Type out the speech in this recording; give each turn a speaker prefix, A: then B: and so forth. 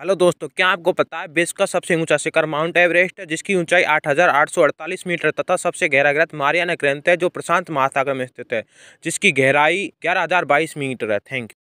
A: hello दोस्तों क्या आपको पता है विश्व का सबसे ऊंचा शिखर माउंट एवरेस्ट है जिसकी ऊंचाई 8,848 मीटर तथा सबसे गहरा ग्रंथ मारियाना ग्रंथ है जो प्रशांत महासागर में स्थित है जिसकी गहराई ग्यारह मीटर है थैंक यू